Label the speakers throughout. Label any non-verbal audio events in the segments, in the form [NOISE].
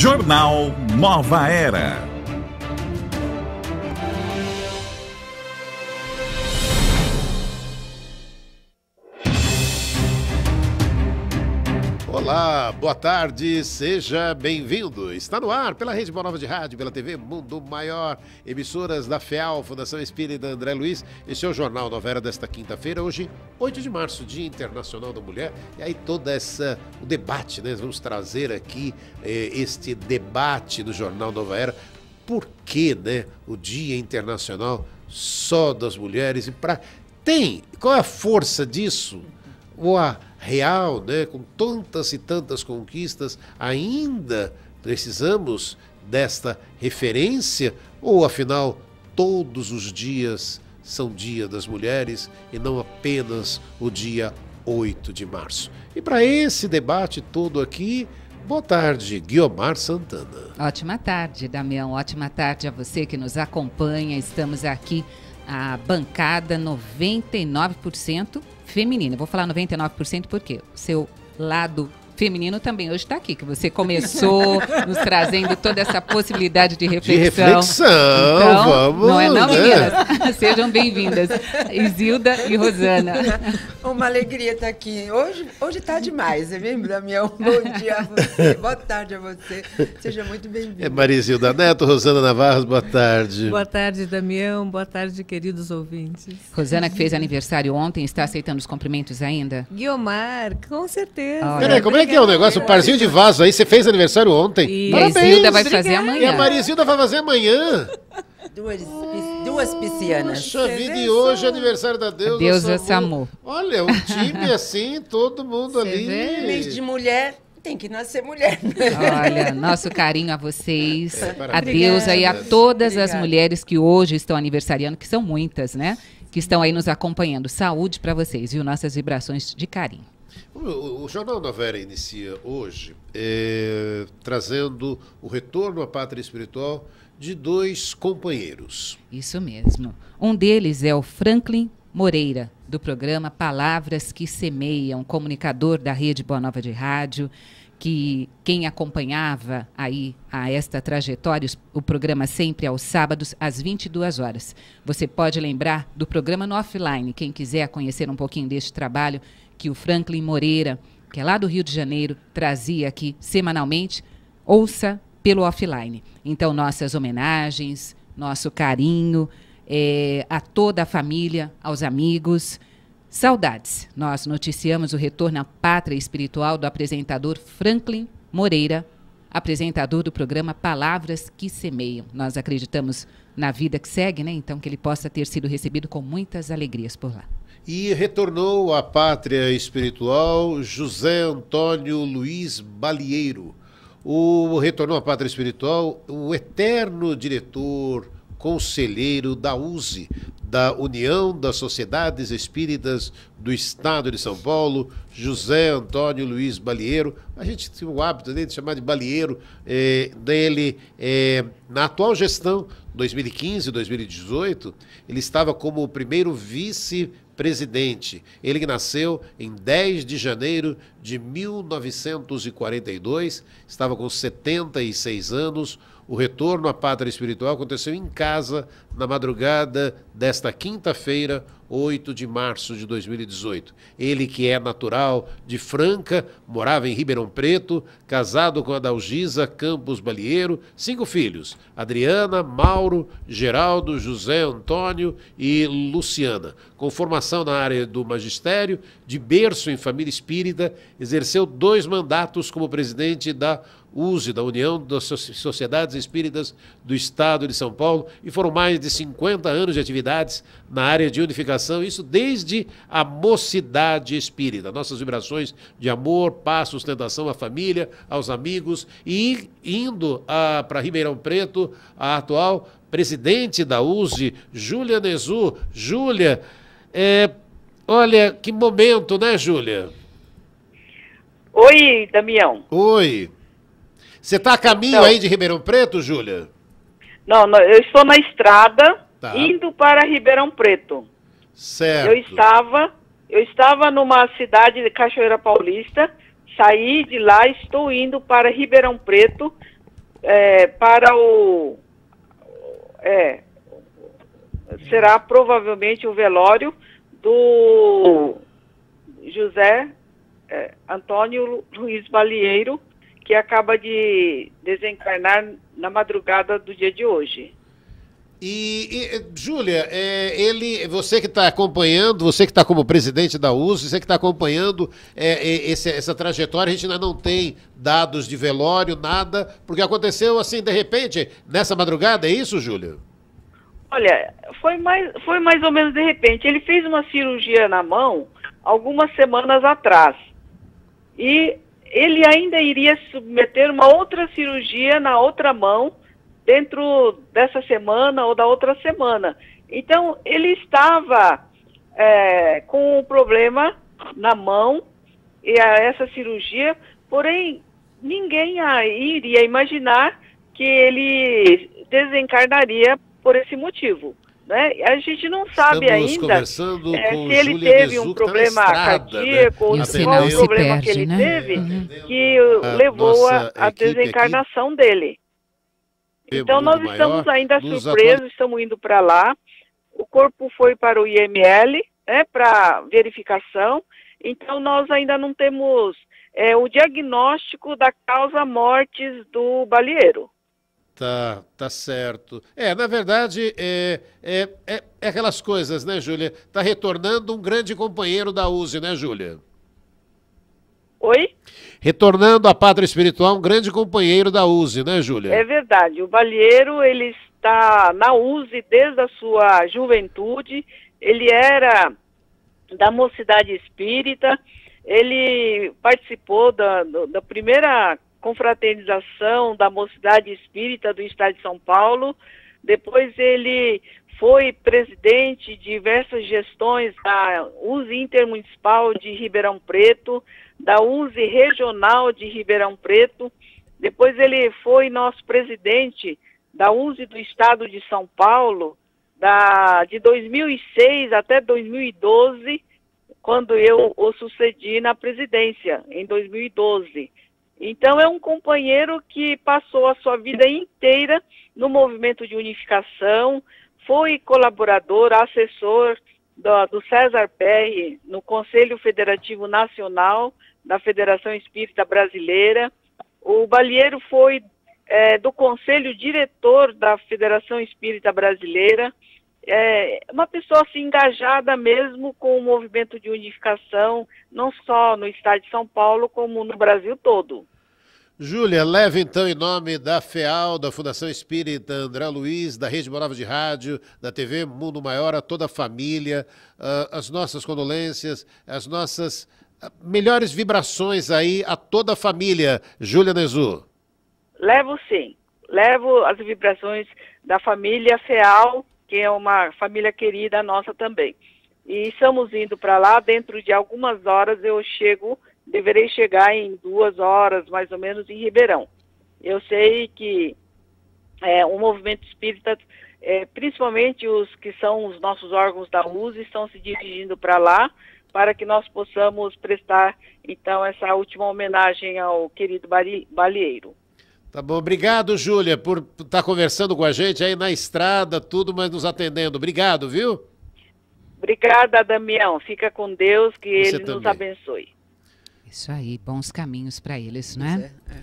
Speaker 1: Jornal Nova Era.
Speaker 2: Olá, boa tarde, seja bem-vindo. Está no ar pela Rede Boa Nova de Rádio, pela TV Mundo Maior, emissoras da FEAL, Fundação Espírita André Luiz. Esse é o Jornal Novera desta quinta-feira, hoje, 8 de março, Dia Internacional da Mulher. E aí toda essa o debate, né? Vamos trazer aqui eh, este debate do Jornal Nova Era. Por que, né, o Dia Internacional só das mulheres e para tem qual é a força disso? Ou a real, né, com tantas e tantas conquistas, ainda precisamos desta referência? Ou afinal, todos os dias são Dia das Mulheres e não apenas o dia 8 de março? E para esse debate todo aqui, Boa tarde, Guiomar Santana.
Speaker 3: Ótima tarde, Damião. Ótima tarde a você que nos acompanha. Estamos aqui a bancada 99% feminina. vou falar 99% porque o seu lado feminino também hoje está aqui, que você começou [LAUGHS] nos trazendo toda essa possibilidade de reflexão. De reflexão, então, vamos. Não é
Speaker 2: não, né? meninas?
Speaker 3: [LAUGHS] Sejam bem-vindas, Isilda e Rosana.
Speaker 4: [LAUGHS] Uma alegria estar tá aqui. Hoje hoje tá demais, é mesmo, Damião? Bom dia a você,
Speaker 5: boa tarde a você. Seja muito bem-vinda. É
Speaker 2: Marisilda Neto, Rosana Navarro, boa tarde. Boa
Speaker 5: tarde, Damião. Boa tarde, queridos ouvintes. Rosana, que fez
Speaker 3: aniversário ontem, está
Speaker 5: aceitando
Speaker 2: os cumprimentos ainda? Guiomar, com certeza. Olha, Peraí, como é que que é o negócio? O parzinho de vaso aí, você fez aniversário ontem. E Parabéns. a Isilda vai fazer amanhã. E a Marisilda vai fazer amanhã. Duas, duas piscianas. vida, e hoje é aniversário da Deus. Deus esse amor. Olha, um time [LAUGHS]
Speaker 4: assim, todo mundo Cê ali. Vê? de mulher. Tem que nascer mulher. Né? Olha, nosso
Speaker 3: carinho a vocês, é, a Deus e a todas Obrigada. as mulheres que hoje estão aniversariando, que são muitas, né? Que estão aí nos acompanhando. Saúde para vocês, viu? Nossas vibrações de carinho.
Speaker 2: O, Jornal da Vera inicia hoje é, trazendo o retorno à pátria espiritual de dois companheiros.
Speaker 3: Isso mesmo. Um deles é o Franklin Moreira, do programa Palavras que Semeiam, comunicador da Rede Boa Nova de Rádio, que quem acompanhava aí a esta trajetória, o programa sempre aos sábados às 22 horas. Você pode lembrar do programa no offline, quem quiser conhecer um pouquinho deste trabalho que o Franklin Moreira, que é lá do Rio de Janeiro, trazia aqui semanalmente, ouça pelo offline. Então, nossas homenagens, nosso carinho é, a toda a família, aos amigos. Saudades. Nós noticiamos o retorno à pátria espiritual do apresentador Franklin Moreira apresentador do programa Palavras que Semeiam. Nós acreditamos na vida que segue, né? Então que ele possa ter sido recebido com muitas alegrias por lá.
Speaker 2: E retornou à pátria espiritual José Antônio Luiz Balieiro. O retornou à pátria espiritual, o eterno diretor conselheiro da USE, da União das Sociedades Espíritas do Estado de São Paulo, José Antônio Luiz Balieiro. A gente tem o hábito né, de chamar de Balieiro, é, dele, é, na atual gestão, 2015, 2018, ele estava como o primeiro vice-presidente. Ele nasceu em 10 de janeiro de 1942, estava com 76 anos, o retorno à pátria espiritual aconteceu em casa na madrugada desta quinta-feira, 8 de março de 2018. Ele, que é natural de Franca, morava em Ribeirão Preto, casado com a Dalgisa Campos Balieiro, cinco filhos: Adriana, Mauro, Geraldo, José Antônio e Luciana. Com formação na área do magistério, de berço em família espírita, exerceu dois mandatos como presidente da USE, da União das Sociedades Espíritas do Estado de São Paulo, e foram mais de 50 anos de atividades na área de unificação, isso desde a mocidade espírita. Nossas vibrações de amor, paz, sustentação à família, aos amigos, e indo para Ribeirão Preto, a atual presidente da USE, Júlia Nezu. Júlia, é, olha que momento, né, Júlia? Oi, Damião. Oi. Você está a caminho então, aí de Ribeirão Preto, Júlia? Não, não, eu estou na estrada tá. indo para Ribeirão Preto. Certo. Eu estava, eu
Speaker 6: estava numa cidade de Cachoeira Paulista, saí de lá, estou indo para Ribeirão Preto, é, para o. É, será provavelmente o velório do José é, Antônio Luiz Balieiro, que acaba de desencarnar na madrugada do dia de hoje.
Speaker 2: E, e Júlia, é, ele, você que está acompanhando, você que está como presidente da Uso, você que está acompanhando é, esse, essa trajetória, a gente ainda não tem dados de velório, nada, porque aconteceu assim de repente nessa madrugada, é isso, Júlia?
Speaker 6: Olha, foi mais, foi mais ou menos de repente. Ele fez uma cirurgia na mão algumas semanas atrás e ele ainda iria submeter uma outra cirurgia na outra mão dentro dessa semana ou da outra semana. Então, ele estava é, com um problema na mão e essa cirurgia, porém, ninguém iria imaginar que ele desencarnaria por esse motivo. Né? A gente não sabe Estamos ainda conversando é, com se ele teve um tá problema tá estrada, cardíaco, né? ou se qual o problema perde, que ele né? teve, uhum. que é, a levou à desencarnação aqui. dele. Então nós estamos ainda surpresos, estamos indo para lá. O corpo foi para o IML, né, para verificação. Então nós ainda não temos é, o diagnóstico da causa mortes do balieiro.
Speaker 2: Tá, tá certo. É, na verdade, é, é, é, é aquelas coisas, né, Júlia? Tá retornando um grande companheiro da USE, né, Júlia? Oi? Retornando à pátria espiritual, um grande companheiro da USE, né, Júlia? É
Speaker 6: verdade. O Balheiro, ele está na USE desde a sua juventude. Ele era da Mocidade Espírita. Ele participou da, da primeira confraternização da Mocidade Espírita do Estado de São Paulo. Depois ele foi presidente de diversas gestões da USE Intermunicipal de Ribeirão Preto, da USE Regional de Ribeirão Preto. Depois ele foi nosso presidente da USE do Estado de São Paulo, da, de 2006 até 2012, quando eu o sucedi na presidência, em 2012. Então, é um companheiro que passou a sua vida inteira no movimento de unificação, foi colaborador, assessor do, do César Perry no Conselho Federativo Nacional da Federação Espírita Brasileira. O Balieiro foi é, do Conselho Diretor da Federação Espírita Brasileira. É, uma pessoa assim, engajada mesmo com o movimento de unificação, não só no estado de São Paulo, como no Brasil todo.
Speaker 2: Júlia, leve então em nome da FEAL, da Fundação Espírita André Luiz, da Rede Morava de Rádio, da TV Mundo Maior, a toda a família, uh, as nossas condolências, as nossas ah, melhores vibrações aí a toda a família. Júlia Nezu.
Speaker 6: Levo sim, levo as vibrações da família FEAL, que é uma família querida nossa também. E estamos indo para lá, dentro de algumas horas eu chego deverei chegar em duas horas, mais ou menos, em Ribeirão. Eu sei que é, o movimento espírita, é, principalmente os que são os nossos órgãos da luz, estão se dirigindo para lá para que nós possamos prestar, então, essa última homenagem ao querido Balieiro.
Speaker 2: Tá bom, obrigado, Júlia, por estar tá conversando com a gente aí na estrada, tudo, mas nos atendendo. Obrigado, viu? Obrigada, Damião. Fica com Deus, que Você Ele também. nos abençoe.
Speaker 3: Isso aí, bons caminhos para eles, não é? É, é?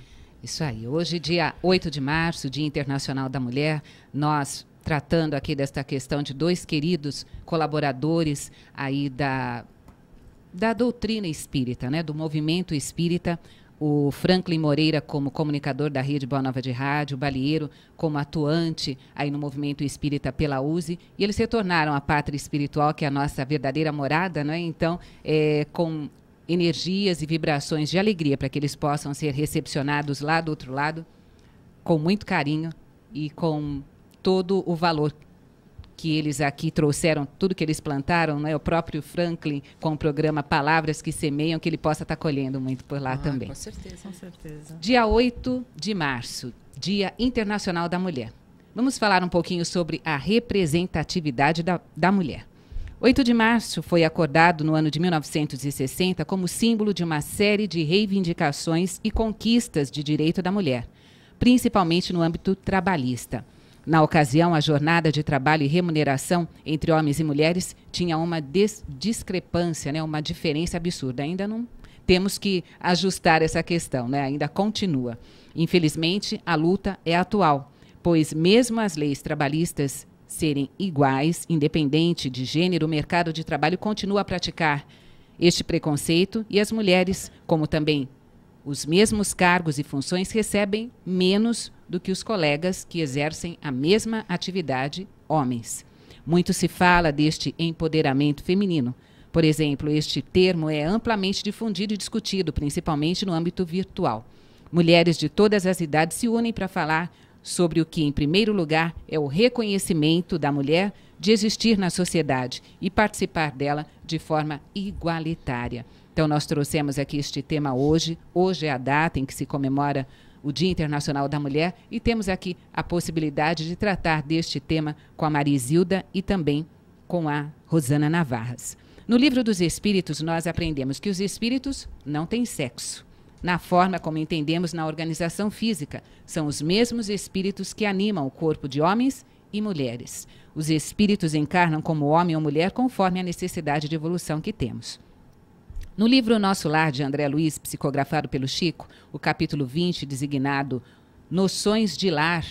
Speaker 3: Isso aí. Hoje, dia 8 de março, Dia Internacional da Mulher, nós tratando aqui desta questão de dois queridos colaboradores aí da, da doutrina espírita, né? do movimento espírita, o Franklin Moreira como comunicador da Rede Boa Nova de Rádio, o Balieiro como atuante aí no movimento espírita pela USE, e eles retornaram à pátria espiritual, que é a nossa verdadeira morada, não é? Então, é, com energias e vibrações de alegria para que eles possam ser recepcionados lá do outro lado com muito carinho e com todo o valor que eles aqui trouxeram, tudo que eles plantaram, né? O próprio Franklin com o programa Palavras que Semeiam, que ele possa estar tá colhendo muito por lá ah, também. Com certeza, com certeza. Dia 8 de março, Dia Internacional da Mulher. Vamos falar um pouquinho sobre a representatividade da, da mulher. 8 de março foi acordado no ano de 1960 como símbolo de uma série de reivindicações e conquistas de direito da mulher, principalmente no âmbito trabalhista. Na ocasião, a jornada de trabalho e remuneração entre homens e mulheres tinha uma discrepância, né, uma diferença absurda. Ainda não temos que ajustar essa questão, né? ainda continua. Infelizmente, a luta é atual, pois mesmo as leis trabalhistas serem iguais, independente de gênero, o mercado de trabalho continua a praticar este preconceito e as mulheres, como também os mesmos cargos e funções, recebem menos do que os colegas que exercem a mesma atividade, homens. Muito se fala deste empoderamento feminino. Por exemplo, este termo é amplamente difundido e discutido, principalmente no âmbito virtual. Mulheres de todas as idades se unem para falar sobre o que, em primeiro lugar, é o reconhecimento da mulher de existir na sociedade e participar dela de forma igualitária. Então, nós trouxemos aqui este tema hoje. Hoje é a data em que se comemora o Dia Internacional da Mulher e temos aqui a possibilidade de tratar deste tema com a Marizilda e também com a Rosana Navarras. No livro dos Espíritos, nós aprendemos que os espíritos não têm sexo. Na forma como entendemos na organização física, são os mesmos espíritos que animam o corpo de homens e mulheres. Os espíritos encarnam como homem ou mulher conforme a necessidade de evolução que temos. No livro Nosso Lar de André Luiz, psicografado pelo Chico, o capítulo 20, designado Noções de Lar,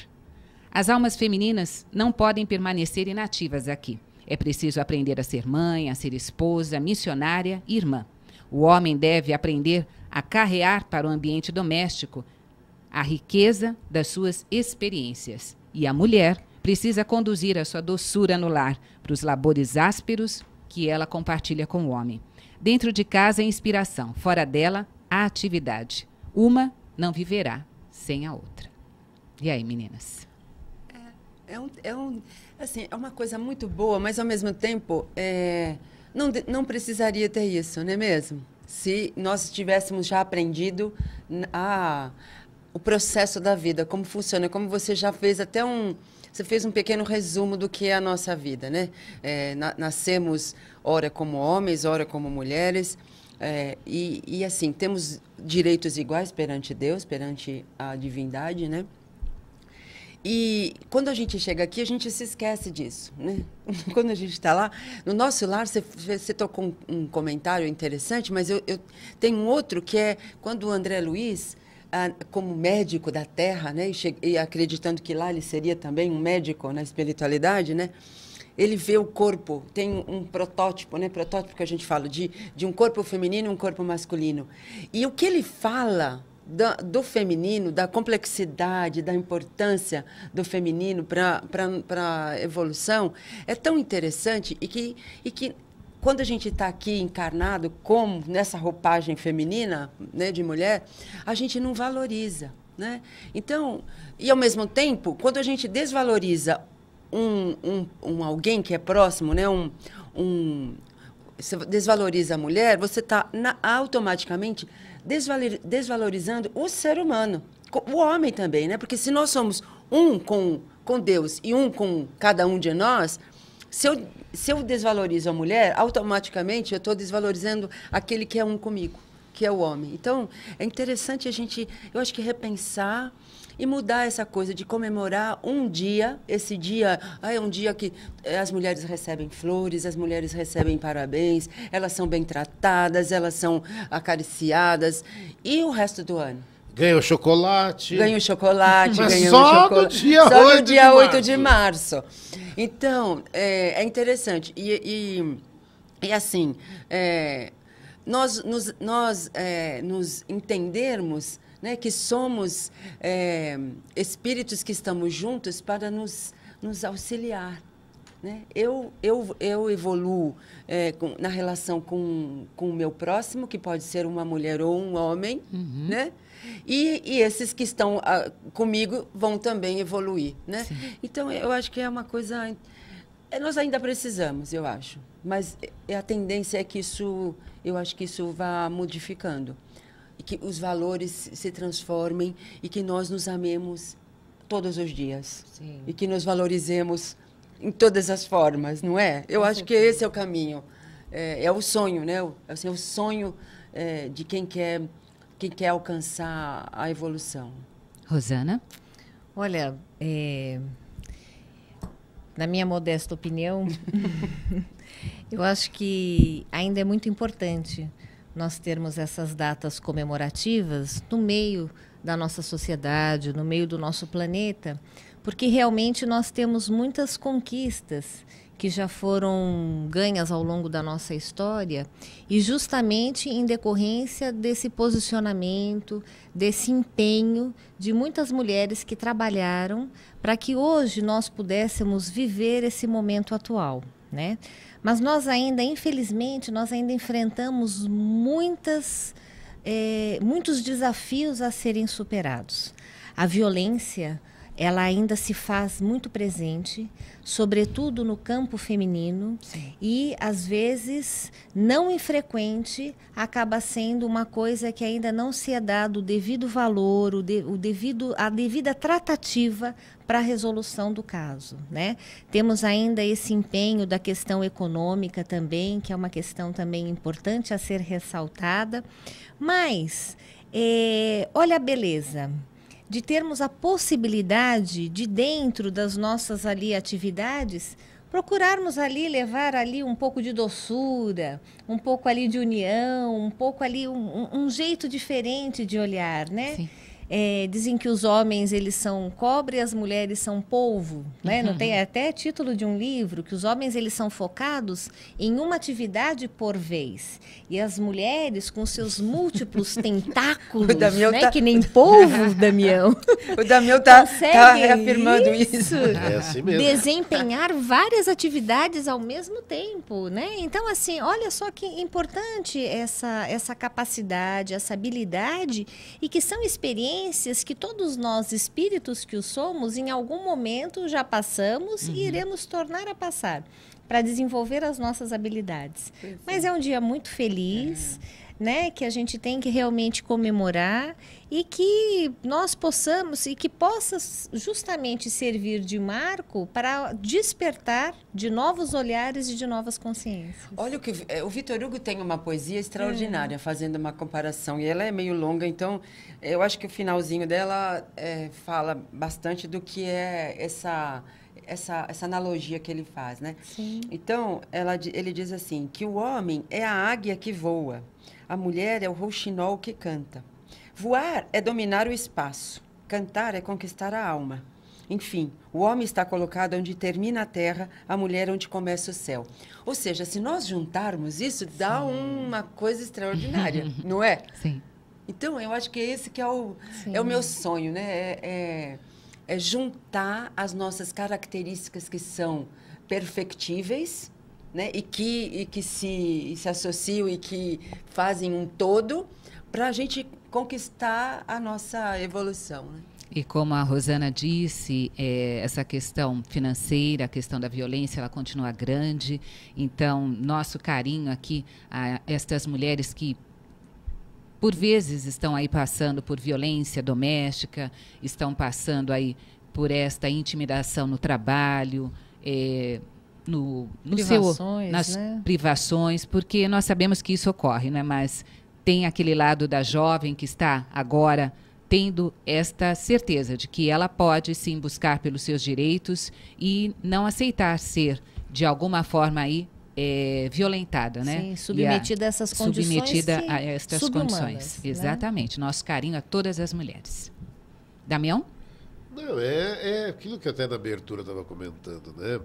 Speaker 3: as almas femininas não podem permanecer inativas aqui. É preciso aprender a ser mãe, a ser esposa, missionária irmã. O homem deve aprender acarrear para o ambiente doméstico a riqueza das suas experiências. E a mulher precisa conduzir a sua doçura no lar para os labores ásperos que ela compartilha com o homem. Dentro de casa é inspiração, fora dela, a atividade. Uma não viverá sem a outra. E aí, meninas?
Speaker 4: É, é, um, é, um, assim, é uma coisa muito boa, mas ao mesmo tempo é, não, não precisaria ter isso, não é mesmo? se nós tivéssemos já aprendido a, o processo da vida, como funciona, como você já fez até um. Você fez um pequeno resumo do que é a nossa vida, né? É, na, nascemos, ora como homens, ora como mulheres. É, e, e assim, temos direitos iguais perante Deus, perante a divindade, né? E quando a gente chega aqui, a gente se esquece disso, né? [LAUGHS] Quando a gente está lá, no nosso lar, você, você tocou um, um, comentário interessante, mas eu, eu tenho um outro que é quando o André Luiz, ah, como médico da Terra, né? E, che, e acreditando que lá ele seria também um médico na espiritualidade, né? ele vê o corpo, tem um protótipo, né? Protótipo que a gente fala de, de um corpo feminino e um corpo masculino. E o que ele fala do, do feminino, da complexidade, da importância do feminino para a evolução, é tão interessante e que, e que quando a gente está aqui encarnado como nessa roupagem feminina, né, de mulher, a gente não valoriza, né? Então, e ao mesmo tempo, quando a gente desvaloriza um, um, um alguém que é próximo, né, um, um você desvaloriza a mulher, você está automaticamente desvalorizando o ser humano, o homem também, né? Porque se nós somos um com, com Deus e um com cada um de nós, se eu, se eu desvalorizo a mulher, automaticamente eu estou desvalorizando aquele que é um comigo, que é o homem. Então, é interessante a gente, eu acho que repensar e mudar essa coisa de comemorar um dia, esse dia, é um dia que eh, as mulheres recebem flores, as mulheres recebem parabéns, elas são bem tratadas, elas são acariciadas. E o resto do ano?
Speaker 2: Ganha o chocolate.
Speaker 4: Ganha o chocolate, Mas ganha só chocolate. No dia só 8 no dia de 8 março. de março. Então, é, é interessante. E, e, e assim, é, nós, nos, nós é, nos entendermos né? que somos é, espíritos que estamos juntos para nos, nos auxiliar. Né? Eu, eu, eu evoluo é, com, na relação com, com o meu próximo, que pode ser uma mulher ou um homem, uhum. né? E, e, esses que estão a, ah, comigo vão também evoluir, né? Então, eu acho que é uma coisa... É, nós ainda precisamos, eu acho. Mas é, a tendência é que isso... Eu acho que isso vá modificando que os valores se transformem e que nós nos amemos todos os dias. Sim. E que nos valorizemos em todas as formas, não é? Eu acho que esse é o caminho. É, é o sonho, né? assim, é o sonho é, de quem quer, quem quer alcançar a evolução.
Speaker 3: Rosana?
Speaker 5: Olha, é, na minha modesta opinião, [LAUGHS] [LAUGHS] eu acho que ainda é muito importante nós termos essas datas comemorativas no meio da nossa sociedade, no meio do nosso planeta, porque realmente nós temos muitas conquistas que já foram ganhas ao longo da nossa história e justamente em decorrência desse posicionamento, desse empenho de muitas mulheres que trabalharam para que hoje nós pudéssemos viver esse momento atual, né? Mas nós ainda, infelizmente, nós ainda enfrentamos muitas, eh, muitos desafios a serem superados. A violência, ela ainda se faz muito presente, sobretudo no campo feminino, Sim. e às vezes não infrequente acaba sendo uma coisa que ainda não se é dado o devido valor, o, de, o devido a devida tratativa para a resolução do caso, né? Temos ainda esse empenho da questão econômica também, que é uma questão também importante a ser ressaltada, mas eh, olha a beleza de termos a possibilidade de dentro das nossas ali atividades procurarmos ali levar ali um pouco de doçura, um pouco ali de união, um pouco ali um, um jeito diferente de olhar, né? Sim. É, dizem que os homens eles são cobre e as mulheres são polvo, né? Não uhum. tem até título de um livro que os homens eles são focados em uma atividade por vez e as mulheres com seus múltiplos [LAUGHS] tentáculos, né? Tá... Que nem polvo, [LAUGHS] Damião. O Damião tá, tá reafirmando isso. isso.
Speaker 4: É assim mesmo.
Speaker 5: Desempenhar várias atividades ao mesmo tempo, né? Então assim, olha só que importante essa essa capacidade, essa habilidade e que são experiências experiências que todos nós, espíritos que o somos, em algum momento já passamos uhum. e iremos tornar a passar para desenvolver as nossas habilidades. Perfeito. Mas é. é um dia muito feliz. É né, que a gente tem que realmente comemorar e que nós possamos e que possa justamente servir de marco para despertar de novos olhares e de novas consciências.
Speaker 4: Olha o que eh, o Vitor Hugo tem uma poesia extraordinária é. fazendo uma comparação e ela é meio longa, então eu acho que o finalzinho dela é, fala bastante do que é essa essa, essa analogia que ele faz, né? Sim. Então, ela, ele diz assim, que o homem é a águia que voa, a mulher é o rouxinol que canta. Voar é dominar o espaço. Cantar é conquistar a alma. Enfim, o homem está colocado onde termina a terra, a mulher onde começa o céu. Ou seja, se nós juntarmos isso, dá Sim. uma coisa extraordinária, [LAUGHS] não é? Sim. Então, eu acho que esse que é o, é o meu sonho, né? É, é, é juntar as nossas características que são perfectíveis, né? E que, e que se, se associam e que fazem um todo para a gente conquistar a nossa evolução. Né?
Speaker 3: E como a Rosana disse, é, essa questão financeira, a questão da violência, ela continua grande. Então, nosso carinho aqui a estas mulheres que por vezes estão aí passando por violência doméstica, estão passando aí por esta intimidação no trabalho, é, no, no privações, seu, nas né? privações, porque nós sabemos que isso ocorre, né? mas tem aquele lado da jovem que está agora tendo esta certeza de que ela pode sim buscar pelos seus direitos e não aceitar ser de alguma forma aí é, violentada, né? Sim, submetida a, a, essas condições. Submetida a estas condições. Né? Exatamente. Nosso carinho a todas as mulheres. Damião?
Speaker 2: Não, é, é aquilo que até na abertura estava comentando, né?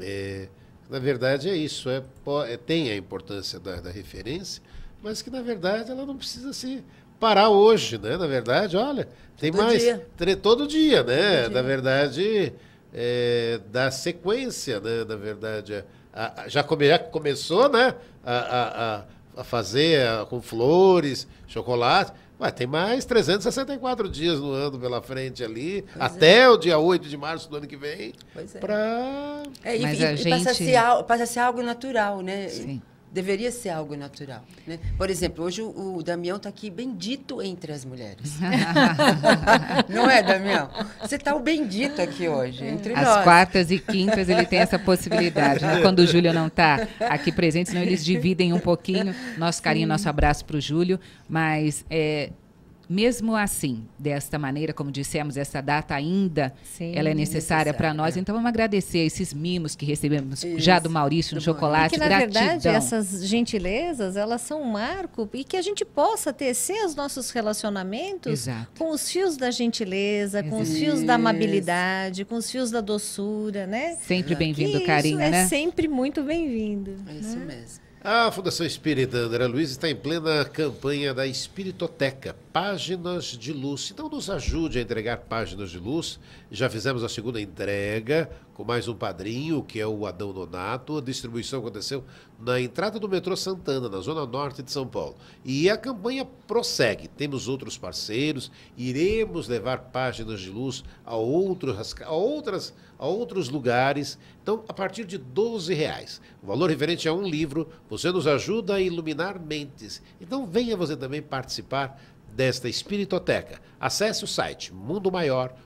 Speaker 2: É, na verdade, é isso. É, é tem a importância da, da, referência, mas que, na verdade, ela não precisa se parar hoje, né? Na verdade, olha, tem todo mais... Dia. Todo dia, né? Todo dia. Na verdade, é, dá sequência, né? Na verdade, a, a, já, come, já, começou, né? a, a fazer com flores, chocolate Ué, tem mais 364 dias no ano pela frente ali, pois é. até é. o dia 8 de março do ano que vem. Pois é. Pra... é e, Mas e, a gente... passa, a ser,
Speaker 4: passa a ser algo natural, né? Sim deveria ser algo natural. Né? Por exemplo, hoje o, o Damião está aqui bendito entre as mulheres. [LAUGHS] Não é, Damião? Você está o bendito aqui hoje, é. entre as nós. As quartas e quintas ele tem essa
Speaker 3: possibilidade. Né? Quando o Júlio não está aqui presente, senão eles dividem um pouquinho. Nosso carinho, nosso abraço para o Júlio. Mas é, mesmo assim, desta maneira, como dissemos, essa data ainda Sim, ela é necessária, necessária. para nós. Então vamos agradecer esses mimos que recebemos Isso. já do Maurício, no um chocolate, e que, na gratidão. verdade, essas
Speaker 5: gentilezas, elas são um marco e que a gente possa tecer os nossos relacionamentos Exato. com os fios da gentileza, com os fios da amabilidade, com os fios da doçura, né? Sempre bem-vindo, Karina, é né? sempre muito bem-vindo. É né? isso né? mesmo.
Speaker 2: A Fundação Espírita André Luiz está em plena campanha da Espiritoteca, Páginas de Luz. Então nos ajude a entregar Páginas de Luz. Já fizemos a segunda entrega, com mais um padrinho, que é o Adão Donato. A distribuição aconteceu na entrada do metrô Santana, na zona norte de São Paulo. E a campanha prossegue. Temos outros parceiros, iremos levar páginas de luz a outros, a outras, a outros lugares. Então, a partir de 12 reais. O valor referente a um livro, você nos ajuda a iluminar mentes. Então, venha você também participar desta espiritoteca. Acesse o site mundomaior.com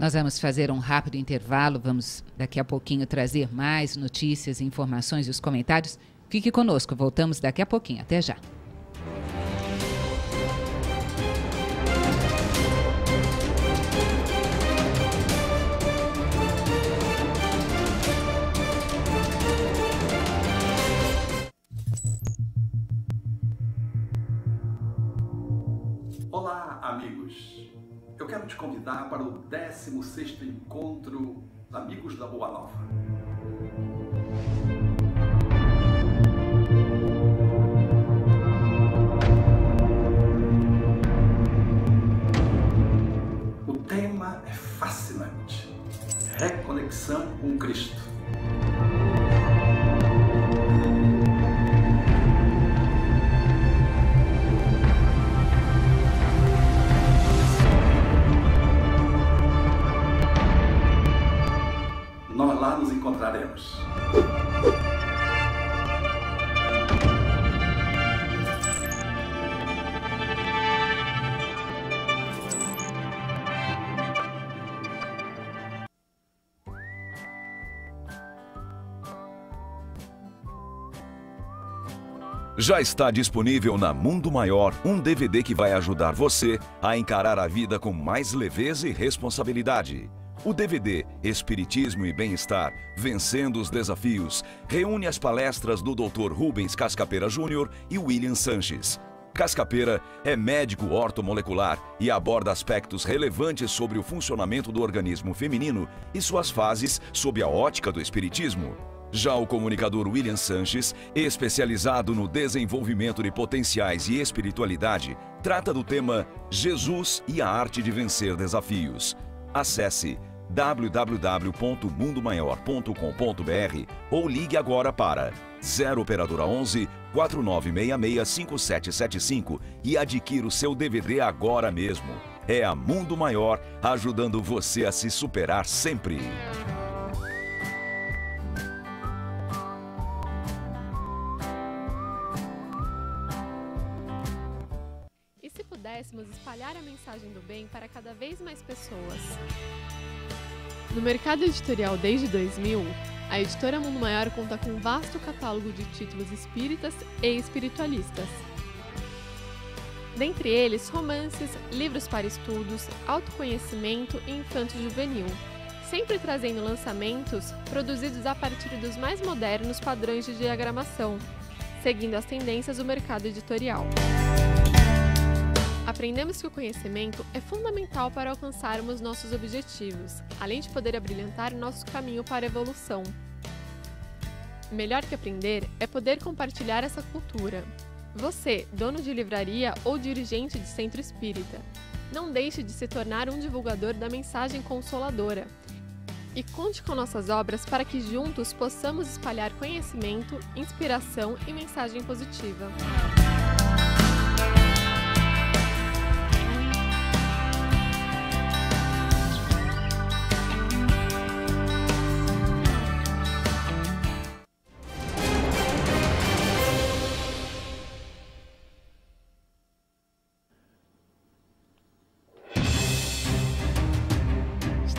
Speaker 3: Nós vamos fazer um rápido intervalo, vamos daqui a pouquinho trazer mais notícias, informações e os comentários. Fique conosco, voltamos daqui a pouquinho. Até já.
Speaker 1: Olá, amigos! eu quero te convidar para o 16º encontro Amigos da Boa Nova.
Speaker 2: O tema é
Speaker 1: fascinante. Reconexão com Cristo. Já está disponível na Mundo Maior um DVD que vai ajudar você a encarar a vida com mais leveza e responsabilidade. O DVD Espiritismo e Bem-Estar Vencendo os Desafios reúne as palestras do Dr. Rubens Cascapeira Júnior e William Sanches. Cascapeira é médico ortomolecular e aborda aspectos relevantes sobre o funcionamento do organismo feminino e suas fases sob a ótica do espiritismo. Já o comunicador William Sanches, especializado no desenvolvimento de potenciais e espiritualidade, trata do tema Jesus e a arte de vencer desafios. Acesse www.mundomaior.com.br ou ligue agora para 0 operadora 11 4966 5775 e adquira o seu DVD agora mesmo. É a Mundo Maior ajudando você a se superar sempre.
Speaker 7: No mercado editorial desde 2000, a editora Mundo Maior conta com um vasto catálogo de títulos espíritas e espiritualistas. Dentre eles, romances, livros para estudos, autoconhecimento e infanto-juvenil, sempre trazendo lançamentos produzidos a partir dos mais modernos padrões de diagramação, seguindo as tendências do mercado editorial. Aprendemos que o conhecimento é fundamental para alcançarmos nossos objetivos, além de poder abrilhantar nosso caminho para a evolução. Melhor que aprender é poder compartilhar essa cultura. Você, dono de livraria ou dirigente de centro espírita, não deixe de se tornar um divulgador da mensagem consoladora. E conte com nossas obras para que juntos possamos espalhar conhecimento, inspiração e mensagem positiva.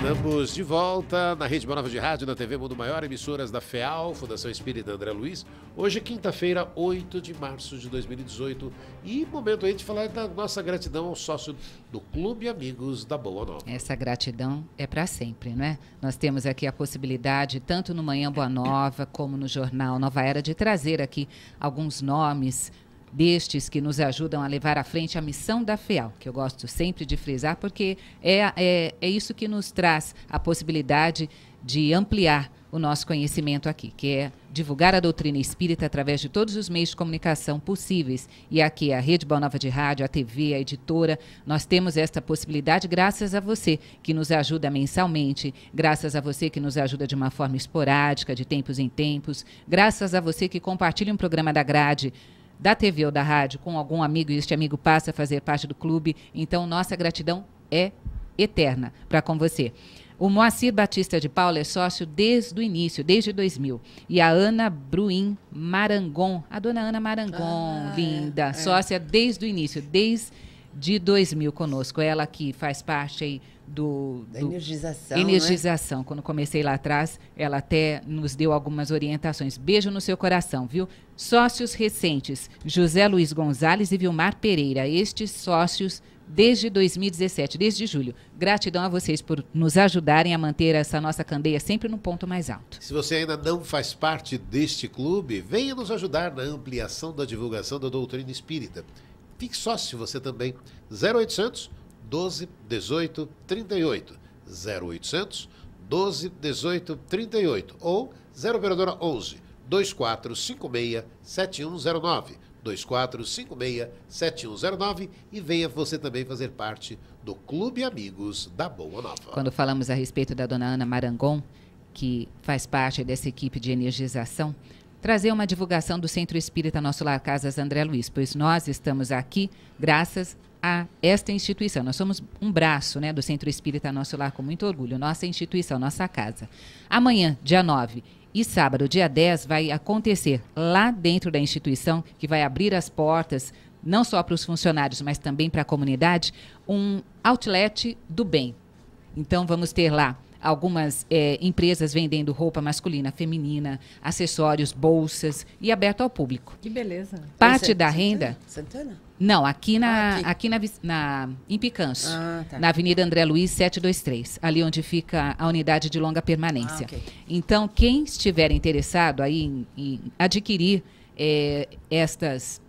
Speaker 2: Estamos de volta na Rede Boa Nova de Rádio, na TV Mundo Maior, emissoras da FEAL, Fundação Espírita André Luiz. Hoje é quinta-feira, 8 de março de 2018. E momento aí de falar da nossa gratidão ao sócio do Clube Amigos da Boa Nova.
Speaker 3: Essa gratidão é para sempre, não é? Nós temos aqui a possibilidade, tanto no Manhã Boa Nova como no jornal Nova Era, de trazer aqui alguns nomes destes que nos ajudam a levar à frente a missão da FEAL, que eu gosto sempre de frisar, porque é, é, é isso que nos traz a possibilidade de ampliar o nosso conhecimento aqui, que é divulgar a doutrina espírita através de todos os meios de comunicação possíveis. E aqui a Rede Boa Nova de Rádio, a TV, a editora, nós temos esta possibilidade graças a você que nos ajuda mensalmente, graças a você que nos ajuda de uma forma esporádica, de tempos em tempos, graças a você que compartilha um programa da grade da TV ou da rádio com algum amigo e este amigo passa a fazer parte do clube, então nossa gratidão é eterna para com você. O Moacir Batista de Paula é sócio desde o início, desde 2000. E a Ana Bruin Marangon, a dona Ana Marangon, ah, é. linda, é, sócia desde o início, desde de 2000 conosco. Ela que faz parte aí do, da do energização. Né? Energização. Né? Quando comecei lá atrás, ela até nos deu algumas orientações. Beijo no seu coração, viu? Sócios recentes: José Luiz Gonzalez e Vilmar Pereira. Estes sócios desde 2017, desde julho. Gratidão a vocês por nos ajudarem a manter essa nossa candeia sempre no ponto mais alto.
Speaker 2: Se você ainda não faz parte deste clube, venha nos ajudar na ampliação da divulgação da doutrina espírita. Fique sócio você também. 0800 12 18 38. 0800 12 18 38 ou 0 operadora 11 2456 7109 2456 7109 e venha você também fazer parte do Clube Amigos da Boa Nova.
Speaker 3: Quando falamos a respeito da dona Ana Marangon, que faz parte dessa equipe de energização, trazer uma divulgação do Centro Espírita Nosso Lar Casas André Luiz, pois nós estamos aqui graças a esta instituição. Nós somos um braço né, do Centro Espírita Nosso Lar com muito orgulho, nossa instituição, nossa casa. Amanhã, dia 9, e sábado, dia 10, vai acontecer lá dentro da instituição, que vai abrir as portas, não só para os funcionários, mas também para a comunidade, um outlet do bem. Então, vamos ter lá algumas é, empresas vendendo roupa masculina, feminina, acessórios, bolsas e aberto ao público.
Speaker 5: Que beleza. Parte da renda. Santana?
Speaker 3: Não, aqui na, ah, aqui. aqui na, na, em Picanço, ah, tá. na Avenida André Luiz 723, ali onde fica a unidade de longa permanência. Ah, okay. Então, quem estiver interessado aí em, em adquirir é, estas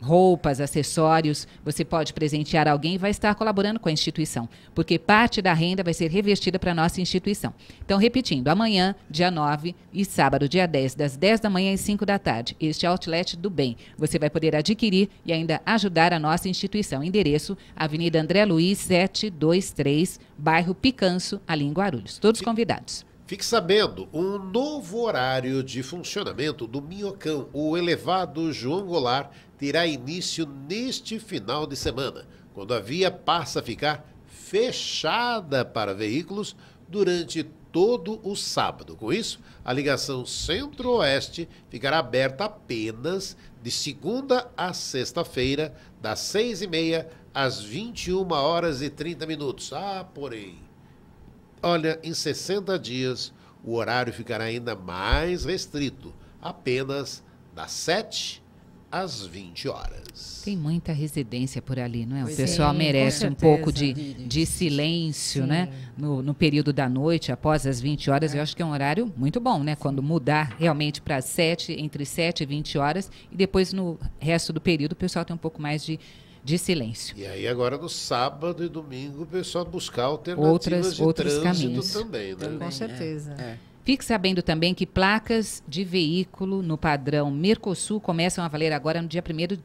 Speaker 3: roupas, acessórios, você pode presentear alguém e vai estar colaborando com a instituição, porque parte da renda vai ser revestida para a nossa instituição. Então, repetindo, amanhã, dia 9 e sábado, dia 10, das 10 da manhã às 5 da tarde, este outlet do bem. Você vai poder adquirir e ainda ajudar a nossa instituição. Endereço, Avenida André Luiz 723, bairro Picanço, ali em Guarulhos. Todos convidados.
Speaker 2: Fique sabendo um novo horário de funcionamento do Minhocão, o elevado João Goulart, terá início neste final de semana, quando a via passa a ficar fechada para veículos durante todo o sábado. Com isso, a ligação Centro-Oeste ficará aberta apenas de segunda a sexta-feira, das seis e meia às 21 horas e 30 minutos. Ah, porém, olha, em 60 dias o horário ficará ainda mais restrito, apenas das sete às 20 horas.
Speaker 3: Tem muita residência por ali, não é? Pois o pessoal sim, é, merece certeza, um pouco de, de silêncio, né? sim. né? No, no, período da noite, após as 20 horas, é. eu acho que é um horário muito bom, né? Quando mudar realmente para 7, entre 7 e 20 horas, e depois no resto do período o pessoal tem um pouco mais de de silêncio.
Speaker 2: E aí agora no sábado e domingo o pessoal buscar alternativas outras, de outros caminhos. também, né? com é. certeza. É. É.
Speaker 3: Fique sabendo também que placas de veículo no padrão Mercosul começam a valer agora no dia 1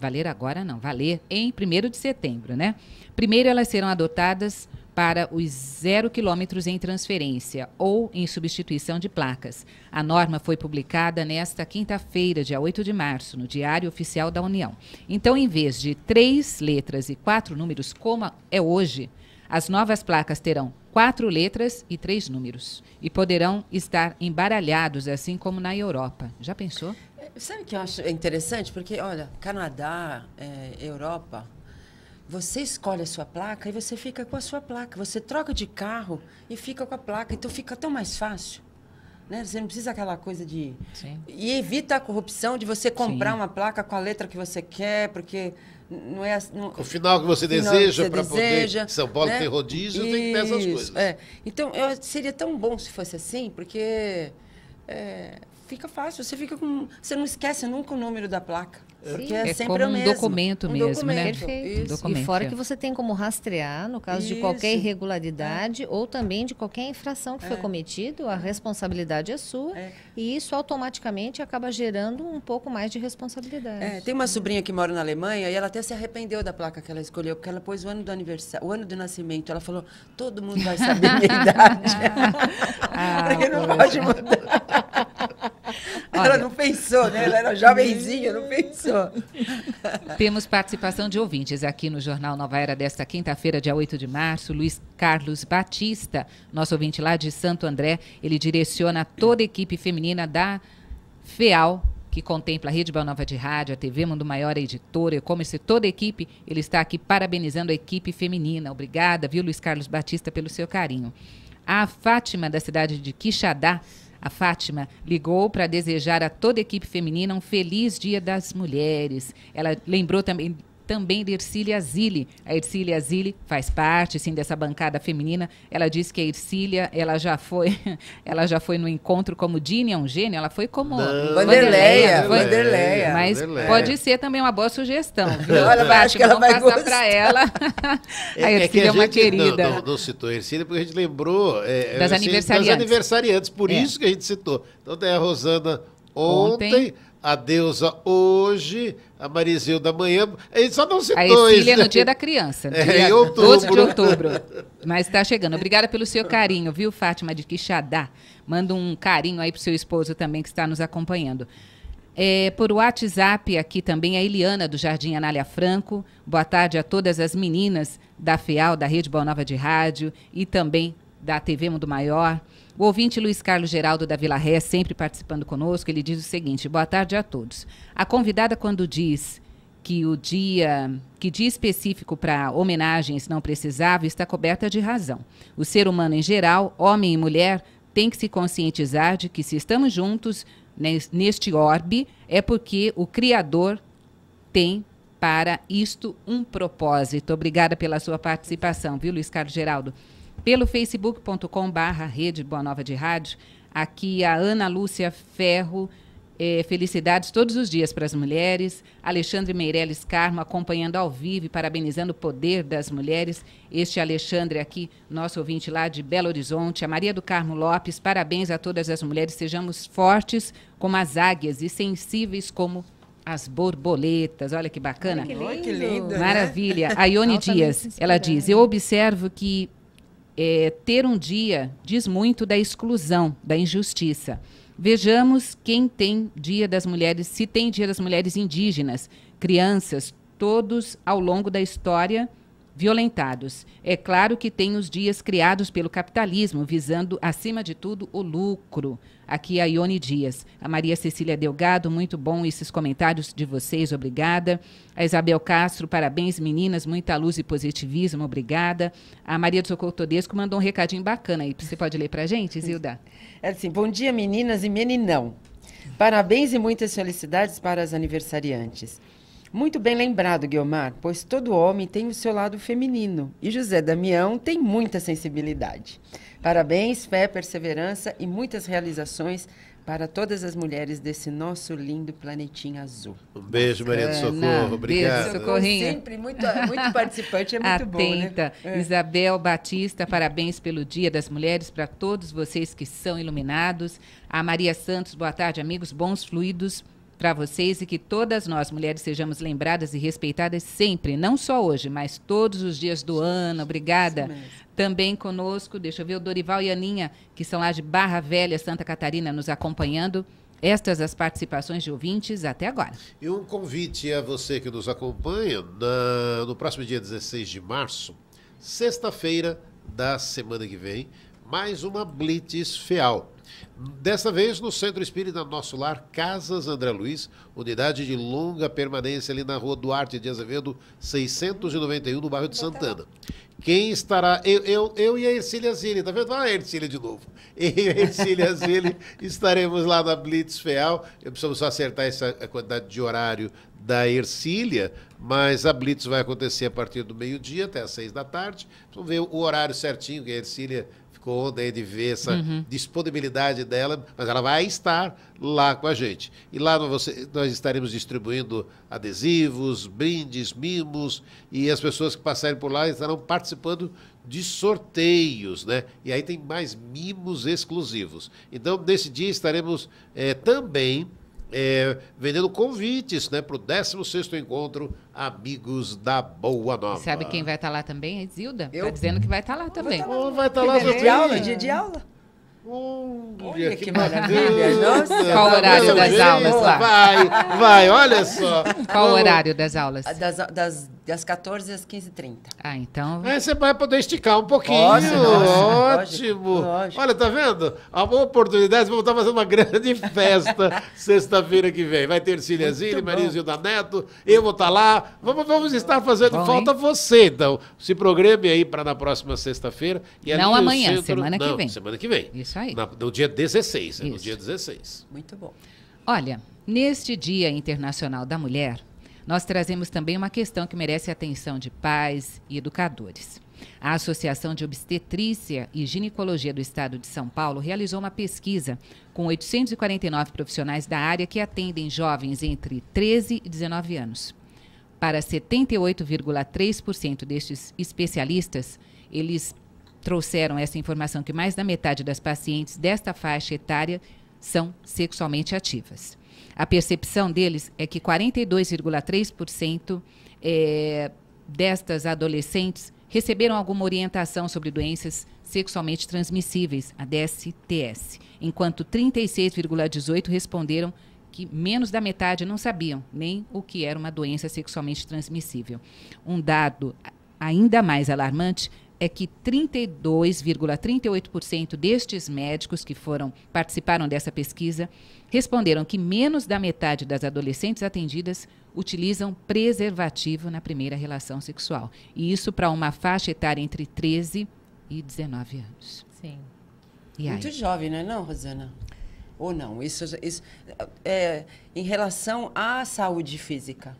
Speaker 3: Valer agora não, valer em 1 de setembro, né? Primeiro elas serão adotadas para os zero quilômetros em transferência ou em substituição de placas. A norma foi publicada nesta quinta-feira, dia 8 de março, no Diário Oficial da União. Então, em vez de três letras e quatro números, como é hoje, as novas placas terão quatro letras e três números e poderão estar embaralhados, assim como na Europa. Já
Speaker 4: pensou? Sabe o que eu acho interessante? Porque, olha, Canadá, é, Europa, você escolhe a sua placa e você fica com a sua placa. Você troca de carro e fica com a placa. Então fica tão mais fácil. Né? Você não precisa aquela coisa de. Sim. E evita a corrupção de você comprar Sim. uma placa com a letra que você quer, porque não é, assim, não, o final que você deseja para poder. São Paulo né? tem rodízio, Isso, tem que ter essas coisas. É. Então, eu, seria tão bom se fosse assim, porque é, fica fácil. Você fica com. Você não esquece nunca o número da placa é, é sempre como um mesmo. documento um mesmo, né? documento. né? Perfeito. Um documento, e fora que é.
Speaker 5: você tem como rastrear, no caso Isso. de qualquer irregularidade é. ou também de qualquer infração que foi é. cometida, a responsabilidade é sua é. e isso automaticamente acaba gerando um pouco mais de responsabilidade.
Speaker 4: tem uma sobrinha que mora na Alemanha e ela até se arrependeu da placa que ela escolheu, porque ela pôs o ano do aniversário, o ano do nascimento. Ela falou, todo mundo vai saber minha idade. [LAUGHS] ah, [LAUGHS] porque não pode mudar. Olha, ela
Speaker 3: não pensou, né? Ela era jovenzinha, não pensou. Temos participação de ouvintes aqui no Jornal Nova Era desta quinta-feira, dia 8 de março. Luiz Carlos Batista, nosso ouvinte lá de Santo André, ele direciona toda a equipe feminina da FEAL que contempla a Rede Nova de Rádio, a TV Mundo Maior, a editora, o e toda a equipe, ele está aqui parabenizando a equipe feminina. Obrigada, viu, Luiz Carlos Batista, pelo seu carinho. A Fátima, da cidade de Quixadá, a Fátima ligou para desejar a toda a equipe feminina um feliz Dia das Mulheres. Ela lembrou também também de Ercília Zilli. A Ercília Zilli faz parte, sim, dessa bancada feminina. Ela disse que a Ercília, ela já foi, [LAUGHS] ela já foi no encontro como Dini é um gênio, ela foi como Vanderleia. Vanderleia. Mas Vanderleia. pode ser também uma boa sugestão, [LAUGHS] viu? Olha, Fátima, acho que ela vai passar para
Speaker 2: ela. É a é Ercília é, que a é uma querida. Não, não, não citou a Ercília porque a gente lembrou é, das, é, assim, aniversariantes. das aniversariantes, por é. isso que a gente citou. Então tem a Rosana ontem, ontem. a Deusa hoje, a Marizilda amanhã. Ele só não citou A Cecília é né? no dia da
Speaker 3: criança. É, dia, em outubro. 12 de outubro. Mas está chegando. Obrigada pelo seu carinho, viu, Fátima de Quixadá? Manda um carinho aí pro seu esposo também que está nos acompanhando. É, por WhatsApp aqui também a Eliana do Jardim Anália Franco. Boa tarde a todas as meninas da FEAL, da Rede Boa Nova de Rádio e também da TV Mundo Maior. O ouvinte Luiz Carlos Geraldo da Vila Ré, sempre participando conosco, ele diz o seguinte: boa tarde a todos. A convidada, quando diz que o dia, que dia específico para homenagens não precisava, está coberta de razão. O ser humano em geral, homem e mulher, tem que se conscientizar de que se estamos juntos neste orbe, é porque o Criador tem para isto um propósito. Obrigada pela sua participação, viu, Luiz Carlos Geraldo? pelo facebook.com barra Rede Boa Nova de Rádio. Aqui a Ana Lúcia Ferro, é, felicidades todos os dias para as mulheres. Alexandre Meirelles Carmo acompanhando ao vivo e parabenizando o poder das mulheres. Este Alexandre aqui, nosso ouvinte lá de Belo Horizonte. A Maria do Carmo Lopes, parabéns a todas as mulheres. Sejamos fortes como as águias e sensíveis como as borboletas. Olha que bacana.
Speaker 5: que lindo.
Speaker 3: Maravilha. Né? A Ione Dias, ela diz: Eu observo que é, ter um dia diz muito da exclusão, da injustiça. Vejamos quem tem Dia das Mulheres, se tem Dia das Mulheres indígenas, crianças, todos ao longo da história violentados. É claro que tem os dias criados pelo capitalismo, visando, acima de tudo, o lucro. Aqui a Ione Dias. A Maria Cecília Delgado, muito bom esses comentários de vocês, obrigada. A Isabel Castro, parabéns, meninas, muita luz e positivismo, obrigada. A Maria do Socorro Todesco mandou um recadinho bacana
Speaker 4: aí. Você pode ler para gente, Zilda? [LAUGHS] É assim, bom dia, meninas e meninão. Parabéns e muitas felicidades para as aniversariantes. Muito bem lembrado, Guiomar, pois todo homem tem o seu lado feminino e José Damião tem muita sensibilidade. Parabéns, fé, perseverança e muitas realizações para todas as mulheres desse nosso lindo planetinha azul. Um beijo, Maria do Socorro. Obrigado. Beijo, Socorrinha. Sempre muito,
Speaker 3: muito participante, é muito Atenta. bom, né? É. Isabel Batista, parabéns pelo Dia das Mulheres para todos vocês que são iluminados. A Maria Santos, boa tarde, amigos. Bons fluidos para vocês e que todas nós, mulheres, sejamos lembradas e respeitadas sempre, não só hoje, mas todos os dias do ano. Obrigada. Também conosco, deixa eu ver, o Dorival e a Aninha, que são lá de Barra Velha, Santa Catarina, nos acompanhando. Estas as participações de ouvintes até agora.
Speaker 2: E um convite a você que nos acompanha na, no próximo dia 16 de março, sexta-feira da semana que vem, mais uma Blitz FEAL. Dessa vez no Centro Espírita Nosso Lar, Casas André Luiz, unidade de longa permanência ali na rua Duarte de Azevedo, 691, no bairro de Santana. Quem estará? Eu, eu, eu e a Ercília Zilli, tá vendo? Ah, a Ercília de novo. [LAUGHS] Eu e a Ercília Zilli estaremos lá na Blitz Feal. Eu precisamos só acertar essa quantidade de horário da Ercília, mas a Blitz vai acontecer a partir do meio-dia até às seis da tarde. Vamos ver o horário certinho que a Ercília esconda é de ver essa uhum. disponibilidade dela, mas ela vai estar lá com a gente. E lá nós estaremos distribuindo adesivos, brindes, mimos, e as pessoas que passarem por lá estarão participando de sorteios, né? E aí tem mais mimos exclusivos. Então, nesse dia estaremos é, também é, vendendo convites né, para o 16 encontro Amigos da Boa Nova. Sabe quem
Speaker 3: vai estar tá lá também? A é Zilda. Está dizendo que vai estar tá lá também. Tá lá. vai estar tá lá, dia de aula? Dia de
Speaker 4: aula. Olha que, maravilha! Nossa, Qual o tá horário das aulas lá? Vai, vai, olha só. Qual o horário das aulas? Ah, das, das, das
Speaker 2: 14 às 15h30. Ah, então. É, você vai poder esticar um pouquinho. nossa, Ótimo. Lógico, Olha, tá vendo? Há uma oportunidade, vamos estar fazendo uma [LAUGHS] grande festa sexta-feira que vem. Vai ter Cília Zilli, Maria Zilda Neto, eu vou estar lá. Vamos, vamos estar fazendo. Bom, Falta hein? você, então. Se programe aí para na próxima sexta-feira. É Não amanhã, centro... semana Não, que vem. Semana que vem. Isso aí. Na, no dia 16, é né? no dia 16. Muito bom.
Speaker 3: Olha, neste Dia Internacional da Mulher, nós trazemos também uma questão que merece atenção de pais e educadores. A Associação de Obstetrícia e Ginecologia do Estado de São Paulo realizou uma pesquisa com 849 profissionais da área que atendem jovens entre 13 e 19 anos. Para 78,3% destes especialistas, eles trouxeram essa informação que mais da metade das pacientes desta faixa etária são sexualmente ativas. A percepção deles é que 42,3% é, destas adolescentes receberam alguma orientação sobre doenças sexualmente transmissíveis, a DSTS, enquanto 36,18% responderam que menos da metade não sabiam nem o que era uma doença sexualmente transmissível. Um dado ainda mais alarmante é que 32,38% destes médicos que foram participaram dessa pesquisa responderam que menos da metade das adolescentes atendidas utilizam preservativo na primeira relação sexual. E isso para uma faixa etária entre 13 e 19 anos. Sim.
Speaker 4: Muito jovem, não é não, Rosana? Ou não? Isso, isso é, em relação à saúde física,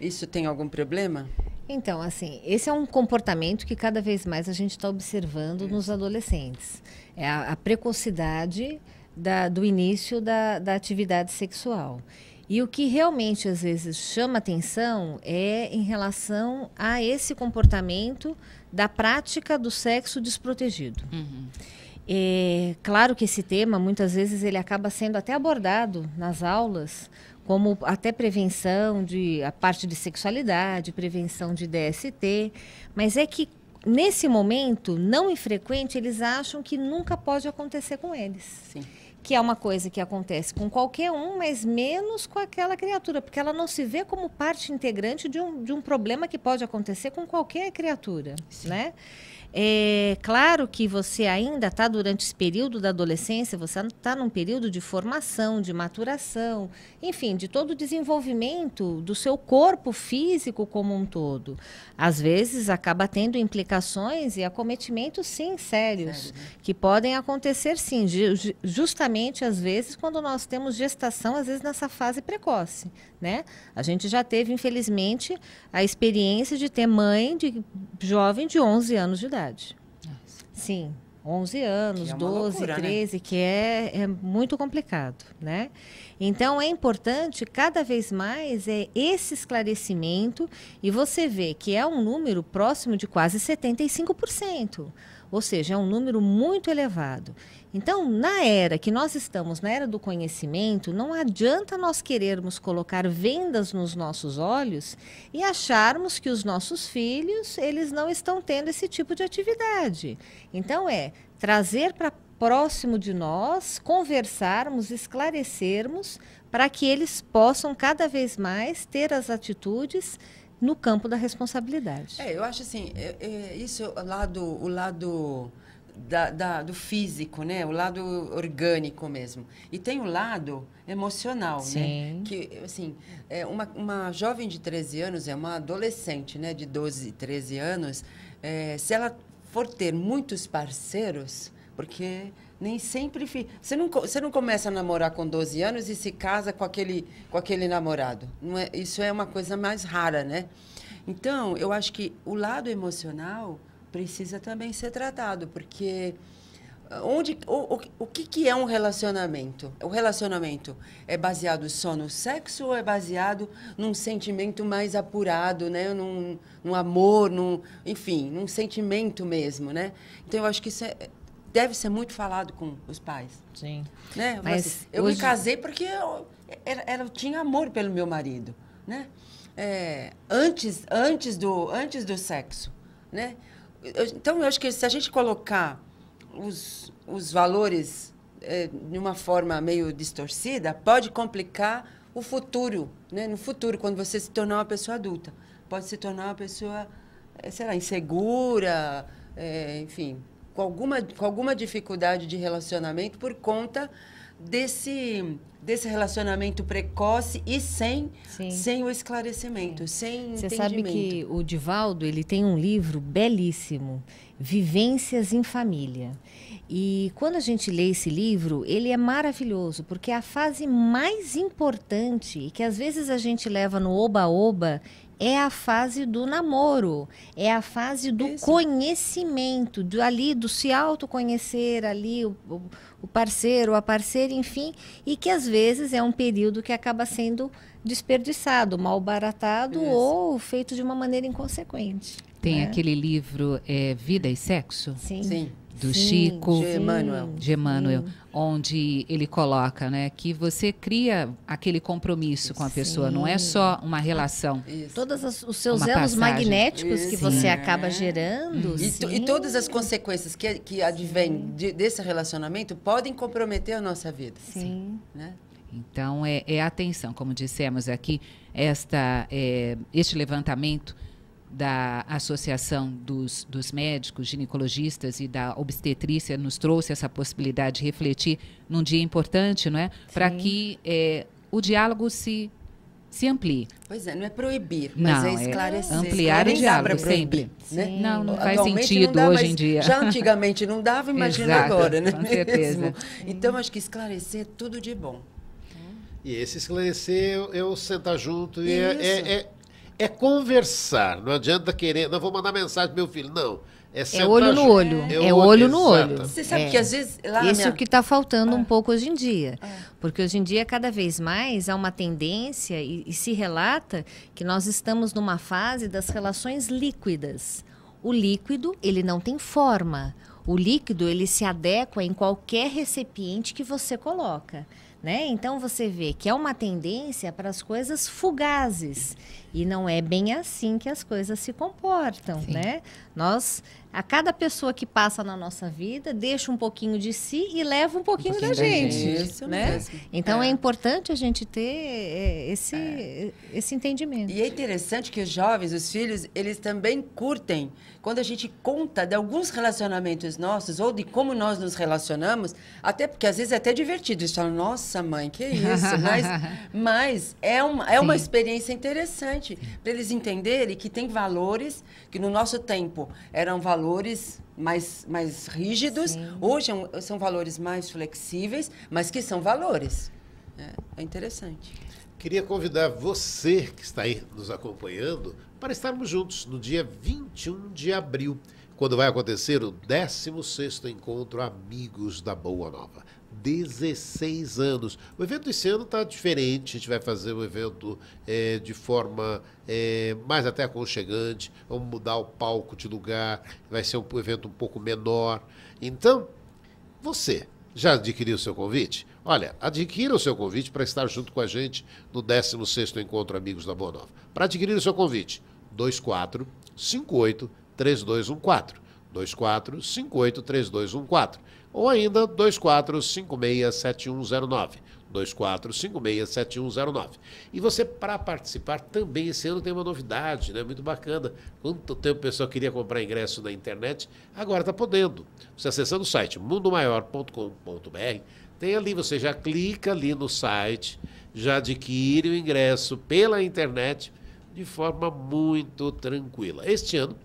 Speaker 4: isso tem algum problema?
Speaker 5: Então, assim, esse é um comportamento que cada vez mais a gente está observando nos adolescentes. É a, a precocidade da, do início da, da atividade sexual. E o que realmente às vezes chama atenção é em relação a esse comportamento da prática do sexo desprotegido. Uhum. É, claro que esse tema muitas vezes ele acaba sendo até abordado nas aulas como até prevenção de a parte de sexualidade, prevenção de DST, mas é que nesse momento não infrequente eles acham que nunca pode acontecer com eles. Sim. Que é uma coisa que acontece com qualquer um, mas menos com aquela criatura, porque ela não se vê como parte integrante de um, de um problema que pode acontecer com qualquer criatura, Sim. né? É claro que você ainda está durante esse período da adolescência, você está num período de formação, de maturação, enfim, de todo o desenvolvimento do seu corpo físico como um todo. Às vezes acaba tendo implicações e acometimentos, sim, sérios, Sério, né? que podem acontecer, sim, justamente às vezes quando nós temos gestação, às vezes nessa fase precoce né? A gente já teve, infelizmente, a experiência de ter mãe de jovem de 11 anos de idade. Nossa. Sim, 11 anos, é 12, loucura, 13, né? que é, é muito complicado, né? Então é importante cada vez mais é esse esclarecimento e você vê que é um número próximo de quase 75%. Ou seja, é um número muito elevado. Então, na era que nós estamos, na era do conhecimento, não adianta nós querermos colocar vendas nos nossos olhos e acharmos que os nossos filhos, eles não estão tendo esse tipo de atividade. Então é trazer para próximo de nós, conversarmos, esclarecermos para que eles possam cada vez mais ter as atitudes no campo da responsabilidade.
Speaker 4: É, eu acho assim, é, é, isso o lado, o lado da, da, do físico, né? O lado orgânico mesmo. E tem o lado emocional, né? Sim. né? Que, assim, é uma, uma jovem de 13 anos, é uma adolescente, né? De 12, 13 anos, é, se ela for ter muitos parceiros, porque nem sempre. Fi... Você, não, você não começa a namorar com 12 anos e se casa com aquele, com aquele namorado. Não é, isso é uma coisa mais rara, né? Então, eu acho que o lado emocional precisa também ser tratado, porque ah, onde o, o, o que, que é um relacionamento? O relacionamento é baseado só no sexo ou é baseado num sentimento mais apurado, né? Num, num amor, num, enfim, num sentimento mesmo, né? Então eu acho que isso é, deve ser muito falado com os pais. Sim. Né? Mas assim, eu hoje... me casei porque eu, era, era, eu tinha amor pelo meu marido, né? É, antes, antes, do, antes do sexo, né? Eu, então, eu acho que se a gente colocar os, os valores é, de uma forma meio distorcida, pode complicar o futuro, né? No futuro, quando você se tornar uma pessoa adulta. Pode se tornar uma pessoa, é, sei lá, insegura, é, enfim, com alguma, com alguma dificuldade de relacionamento por conta desse desse relacionamento precoce e sem sem o esclarecimento, Sim. sem Você sabe que
Speaker 5: o Divaldo, ele tem um livro belíssimo, Vivências em Família. E quando a gente lê esse livro, ele é maravilhoso, porque é a fase mais importante que às vezes a gente leva no oba-oba é a fase do namoro, é a fase do Isso. conhecimento, do, ali do se autoconhecer ali, o, o parceiro, a parceira, enfim, e que às vezes é um período que acaba sendo desperdiçado, malbaratado Isso. ou feito de uma maneira inconsequente. Tem né? aquele
Speaker 3: livro é, Vida e Sexo? Sim. Sim do sim, Chico de Emmanuel, de Emmanuel onde ele coloca, né, que você cria aquele compromisso com a pessoa, sim. não é só uma relação.
Speaker 5: Isso. Todos os seus elos magnéticos
Speaker 3: Isso. que você acaba é. gerando e, e,
Speaker 4: todas as consequências que que advêm de, desse relacionamento podem comprometer a nossa vida. Sim. Né?
Speaker 3: Então é, é atenção, como dissemos aqui, esta é, este levantamento da Associação dos, dos Médicos Ginecologistas e da Obstetrícia nos trouxe essa possibilidade de refletir num dia importante, não é? Para que é, o diálogo se se amplie.
Speaker 4: Pois é, não é proibir, mas não, é, é esclarecer. É ampliar o diálogo sempre. Né? Não, não faz sentido não dá, hoje em dia. Já antigamente não dava, imagina Exato, agora, né? Com certeza. [LAUGHS] Então, acho que esclarecer é tudo de bom.
Speaker 2: E esse esclarecer eu, é eu sentar junto e é, é, é conversar. Não adianta querer, não vou mandar mensagem pro meu filho, não. É, é olho no olho. É, é olho no olho. Você sabe é. que às
Speaker 5: vezes. Lá Isso minha... que está faltando ah. um pouco hoje em dia. Ah. Porque hoje em dia, cada vez mais, há uma tendência e, e se relata que nós estamos numa fase das relações líquidas. O líquido, ele não tem forma. O líquido, ele se adequa em qualquer recipiente que você coloca. Né? Então você vê que é uma tendência para as coisas fugazes. E não é bem assim que as coisas se comportam, Sim. né? Nós, a cada pessoa que passa na nossa vida, deixa um pouquinho de si e leva um pouquinho, um pouquinho da, da, gente. gente né? Mesmo. É. Então é. é. importante a gente ter é, esse, é. esse entendimento. E é interessante que os jovens, os filhos, eles
Speaker 4: também curtem. Quando a gente conta de alguns relacionamentos nossos ou de como nós nos relacionamos, até porque às vezes é até divertido. Eles falam, nossa mãe, que isso. mas, [LAUGHS] mas é uma, é uma experiência interessante para eles entenderem que tem valores que no nosso tempo tempo eram valores mais, mais rígidos, Sim. hoje é são valores mais flexíveis, mas que são valores. É, é interessante.
Speaker 2: Queria convidar você que está aí nos acompanhando para estarmos juntos no dia 21 de abril, quando vai acontecer o 16 Encontro Amigos da Boa Nova. 16 anos. O evento esse ano está diferente, a gente vai fazer o evento é, de forma é, mais até aconchegante, vamos mudar o palco de lugar, vai ser um evento um pouco menor. Então, você já adquiriu o seu convite? Olha, adquira o seu convite para estar junto com a gente no 16º Encontro Amigos da Boa Nova. Para adquirir o seu convite, 24 58 3214. 24 58 3214 ou ainda 24567109. 24567109. E você, para participar, também esse ano tem uma novidade, né? Muito bacana. Quanto tempo o pessoal queria comprar ingresso na internet, agora está podendo. Você acessando o site mundomaior.com.br, tem ali, você já clica ali no site, já adquire o ingresso pela internet de forma muito tranquila. Este ano,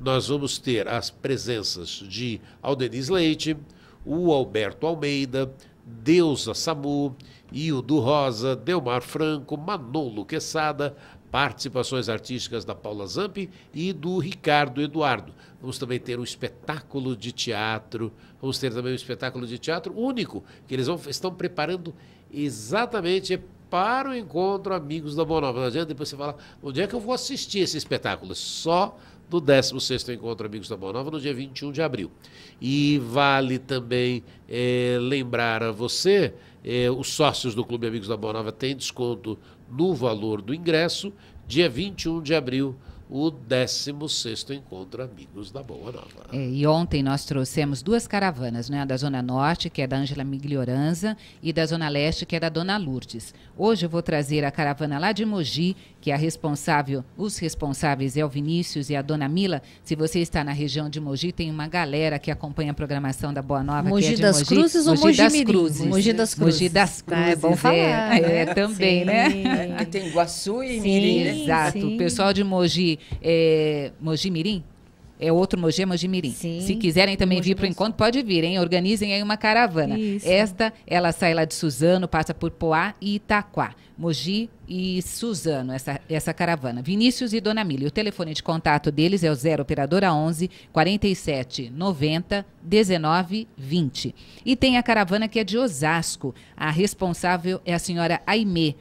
Speaker 2: nós vamos ter as presenças de Aldeniz Leite, o Alberto Almeida, Deusa Samu, Hildo Rosa, Delmar Franco, Manolo Queçada, participações artísticas da Paula Zampi e do Ricardo Eduardo. Vamos também ter um espetáculo de teatro, vamos ter também um espetáculo de teatro único, que eles vão, estão preparando exatamente para o encontro Amigos da Boa Nova. Não adianta depois você falar, onde é que eu vou assistir esse espetáculo? Só do 16º Encontro Amigos da Boa Nova, no dia 21 de abril. E vale também é, lembrar a você, é, os sócios do Clube Amigos da Boa Nova têm desconto no valor do ingresso, dia 21 de abril, o 16 Encontro Amigos da Boa Nova.
Speaker 3: É, e ontem nós trouxemos duas caravanas, né? A da Zona Norte, que é da Ângela Miglioranza, e da Zona Leste, que é da Dona Lourdes. Hoje eu vou trazer a caravana lá de Mogi, que é a responsável, os responsáveis é o Vinícius e a Dona Mila. Se você está na região de Mogi, tem uma galera que acompanha a programação da Boa Nova, Mogi que é de das Mogi. Cruzes Mogi ou Mogi das Mirim? Cruzes? Mogi das Cruzes. Mogi das Cruzes. Ah, é bom falar. É, é também, sim. né? É, [LAUGHS] tem Guaçu e Mirim, né? Exato. Sim. O pessoal de Mogi Mogi, é, Mogi Mirim? É outro Mogi, é Mogi Mirim. Sim, Se quiserem também vir para o encontro, pode vir, hein? Organizem aí uma caravana. Isso. Esta, ela sai lá de Suzano, passa por Poá e Itaquá. Mogi e Suzano, essa, essa caravana. Vinícius e Dona Mili. O telefone de contato deles é o 0 Operadora 11 47 90 19 20. E tem a caravana que é de Osasco. A responsável é a senhora Aimee.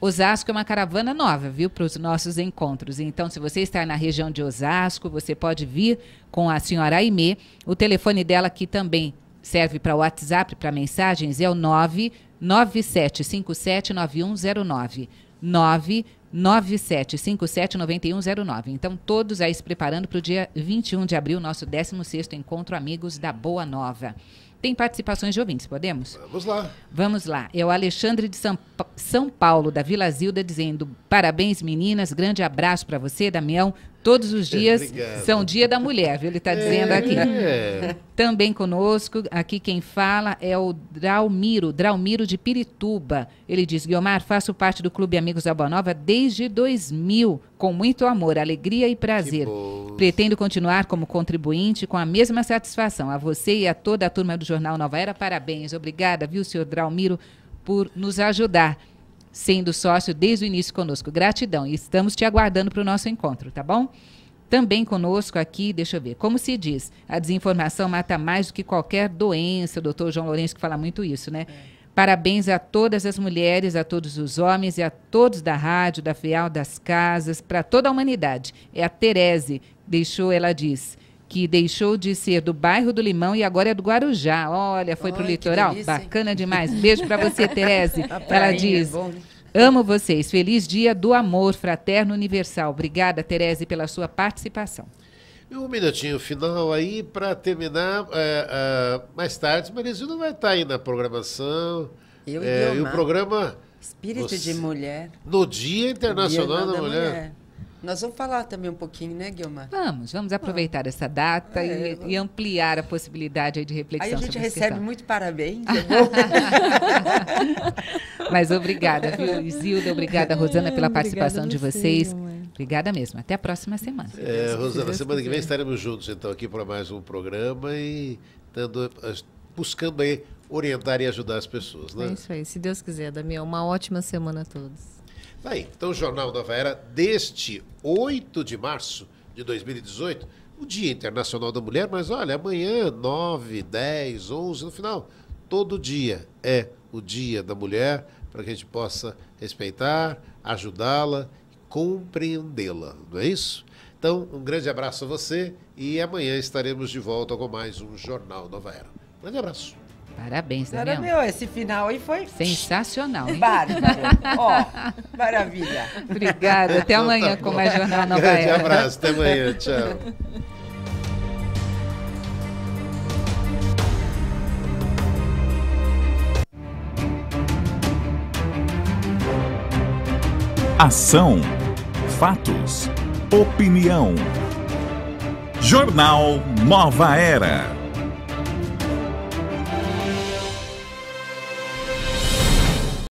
Speaker 3: Osasco é uma caravana nova, viu, para os nossos encontros. Então, se você está na região de Osasco, você pode vir com a senhora Aimee. O telefone dela aqui também serve para WhatsApp, para mensagens, é o 997579109. 997579109. Então, todos aí se preparando para o dia 21 de abril, nosso 16º Encontro Amigos da Boa Nova. Tem participações de ouvintes, podemos? Vamos lá. Vamos lá. É o Alexandre de São, São Paulo, da Vila Zilda, dizendo: parabéns, meninas. Grande abraço para você, Damião. Todos os é, dias Obrigado. são dia da mulher, viu? Ele está dizendo aqui. É. Também conosco, aqui quem fala é o Draumiro, Draumiro de Pirituba. Ele diz: Guiomar, faço parte do Clube Amigos da Boa Nova desde 2000, com muito amor, alegria e prazer. Pretendo continuar como contribuinte com a mesma satisfação. A você e a toda a turma do Jornal Nova Era, parabéns. Obrigada, viu, senhor Draumiro, por nos ajudar sendo sócio desde o início conosco. Gratidão e estamos te aguardando para o nosso encontro, tá bom? Também conosco aqui, deixa eu ver, como se diz, a desinformação mata mais do que qualquer doença, o doutor João Lourenço que fala muito isso, né? É. Parabéns a todas as mulheres, a todos os homens e a todos da rádio, da FEAL, das casas, para toda a humanidade. É a Tereze, deixou, ela diz, que deixou de ser do bairro do Limão e agora é do Guarujá. Olha, foi para o litoral. Delícia, Bacana demais. Beijo para você, [LAUGHS] Terese. Tá Ela é diz. Amo vocês. Feliz dia do amor fraterno universal. Obrigada, Terese, pela sua participação.
Speaker 2: E um minutinho final aí para terminar. É, é, mais tarde, Marizinho vai estar tá aí na programação. Eu é, e o programa. Espírito você, de Mulher. No Dia Internacional dia da, da, mulher. mulher.
Speaker 4: Nós vamos falar também um pouquinho, né, Guilmar?
Speaker 3: Vamos, vamos ah. aproveitar ah, essa data é, e, e, ampliar a possibilidade de reflexão. Aí a gente recebe muito parabéns. É
Speaker 4: [LAUGHS] Mas obrigada, viu, Isilda? Obrigada, Rosana, pela [LAUGHS] participação obrigada de vocês.
Speaker 3: Obrigada mesmo. Até a próxima semana. É, Rosana,
Speaker 2: semana que vem estaremos juntos, então, aqui para mais um programa e buscando aí orientar e ajudar as pessoas. Né? É isso
Speaker 5: aí. Se Deus quiser, Damião, uma ótima semana a todos.
Speaker 2: Tá aí. Então, o Jornal Nova Era, deste 8 de março de 2018, o Dia Internacional da Mulher, mas olha, amanhã, 9, 10, 11, no final, todo dia é o Dia da Mulher, para que a gente possa respeitar, ajudá-la, compreendê-la, não é isso? Então, um grande abraço a você e amanhã estaremos de volta com mais um Jornal Nova Era. Um grande abraço.
Speaker 3: Parabéns,
Speaker 4: Daniel. Tá Era meu, esse final aí foi sensacional.
Speaker 3: Hein? Bárbaro. [LAUGHS]
Speaker 4: Ó, oh, maravilha. Obrigada. Até então tá amanhã com mais Jornal
Speaker 3: Nova Grande Era. abraço. Até
Speaker 2: amanhã. Tchau.
Speaker 1: Ação, fatos, opinião. Jornal Nova Era.